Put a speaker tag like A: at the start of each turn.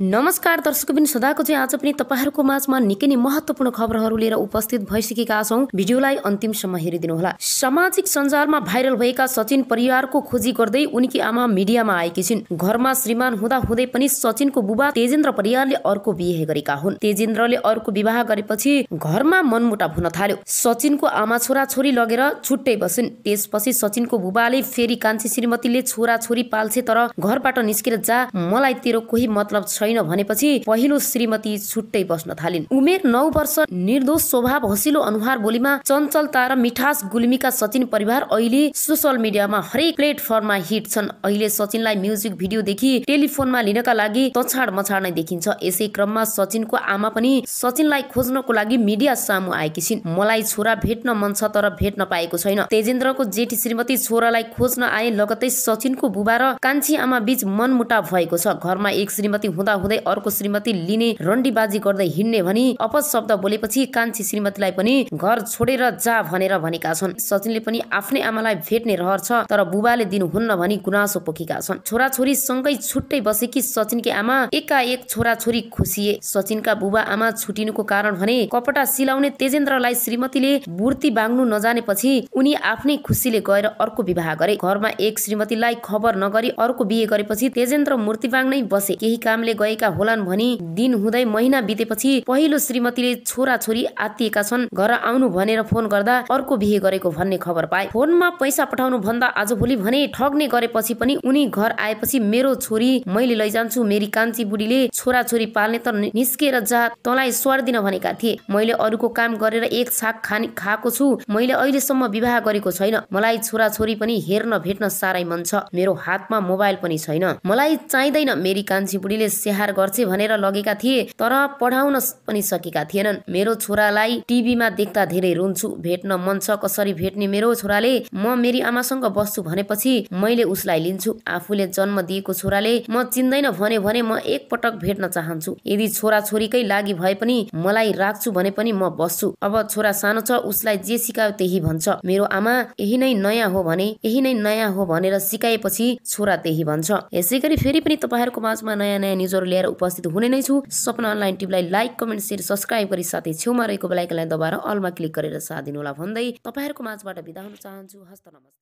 A: नमस्कार दर्शक बिन सदाको चाहिँ आज पनि तपाईँहरूको माझमा निकै नै महत्वपूर्ण खबरहरू लिएर उपस्थित भइसकेका छौँ भिडियोलाई अन्तिमसम्म हेरिदिनुहोला सामाजिक सञ्जालमा भाइरल भएका सचिन परिवारको खोजी गर्दै उनकी आमा मिडियामा आएकी छिन् घरमा श्रीमान हुँदा हुँदै पनि सचिनको बुबा तेजेन्द्र परियारले अर्को बिहे गरेका हुन् तेजेन्द्रले अर्को विवाह गरेपछि घरमा मनमुटाव हुन थाल्यो सचिनको आमा छोरा छोरी लगेर छुट्टै बसिन् त्यसपछि सचिनको बुबाले फेरि कान्छी श्रीमतीले छोरा छोरी पाल्छे तर घरबाट निस्केर जा मलाई तेरो कोही मतलब छैन छैन भनेपछि पहिलो श्रीमती छुट्टै बस्न थालिन् उमेर नौ वर्ष निर्दोष स्वभाव हसिलो अनुहार बोलीमा चञ्चलता र मिठास गुल्मीका सचिन परिवार अहिले सोसल मिडियामा हरेक प्लेटफर्ममा हिट छन् अहिले सचिनलाई म्युजिक भिडियोदेखि टेलिफोनमा लिनका लागि तछाड मछाड नै देखिन्छ यसै क्रममा सचिनको आमा पनि सचिनलाई खोज्नको लागि मिडिया सामु आएकी छिन् मलाई छोरा भेट्न मन छ तर भेट्न पाएको छैन तेजेन्द्रको जेठी श्रीमती छोरालाई खोज्न आए लगतै सचिनको बुबा र कान्छी आमा बीच मनमुटा भएको छ घरमा एक श्रीमती हुँदा हुँदै अर्को श्रीमती लिने रण्डीबाजी गर्दै हिँड्ने भनी शब्द बोलेपछि कान्छी श्रीमतीलाई पनि घर छोडेर जा भनेर भनेका छन् सचिनले पनि आफ्नै आमालाई भेट्ने रहर छ तर बुबाले दिनुहुन्न भनी गुनासो पोखेका छन् छोराछोरी सँगै छुट्टै बसेकी सचिनकी आमा एकाएक छोराछोरी खुसिए सचिनका बुबा आमा छुटिनुको कारण भने कपडा सिलाउने तेजेन्द्रलाई श्रीमतीले मूर्ति बाङ्नु नजानेपछि उनी आफ्नै खुसीले गएर अर्को विवाह गरे घरमा एक श्रीमतीलाई खबर नगरी अर्को बिहे गरेपछि तेजेन्द्र मूर्ति बाङ्नै बसे केही कामले गएका होलान् भनी दिन हुँदै महिना बितेपछि पहिलो श्रीमतीले छोरा छोरी आत्तिएका छन् घर आउनु भनेर फोन गर्दा अर्को बिहे गरेको भन्ने खबर पाए फोनमा पैसा पठाउनु भन्दा आजभोलि भने ठग्ने गरेपछि पनि उनी घर आएपछि मेरो छोरी मैले लैजान्छु मेरी कान्छी बुढीले छोरा छोरी पाल्ने त निस्केर जा तँलाई स्वर्दिन भनेका थिए मैले अरूको काम गरेर एक छाक खाने खाएको छु मैले अहिलेसम्म विवाह गरेको छैन मलाई छोरा छोरी पनि हेर्न भेट्न साह्रै मन छ मेरो हातमा मोबाइल पनि छैन मलाई चाहिँदैन मेरी कान्छी बुढीले व्यवहार गर्छे भनेर लगेका थिए तर पढाउन पनि सकेका थिएनन् मेरो छोरालाई टिभीमा देख्दा धेरै रुन्छु भेट्न मन छ कसरी भेट्ने मेरो छोराले म मेरी आमासँग बस्छु भनेपछि मैले उसलाई लिन्छु आफूले जन्म दिएको छोराले म चिन्दैन भने भने म एक पटक भेट्न चाहन्छु यदि छोरा छोरीकै लागि भए पनि मलाई राख्छु भने पनि म बस्छु अब छोरा सानो छ उसलाई जे सिकायो त्यही भन्छ मेरो आमा यही नै नयाँ हो भने यही नै नयाँ हो भनेर सिकाएपछि छोरा त्यही भन्छ यसै गरी फेरि पनि तपाईँहरूको माझमा नयाँ नयाँ न्युजहरू खबरहरू लिएर उपस्थित हुने नै छु सपना अनलाइन टिभीलाई लाइक कमेन्ट सेयर सब्सक्राइब गरी साथै छेउमा रहेको बेलायकलाई दबाएर अलमा क्लिक गरेर साथ दिनुहोला भन्दै तपाईँहरूको माझबाट बिदा हुन चाहन्छु हस्त नमस्कार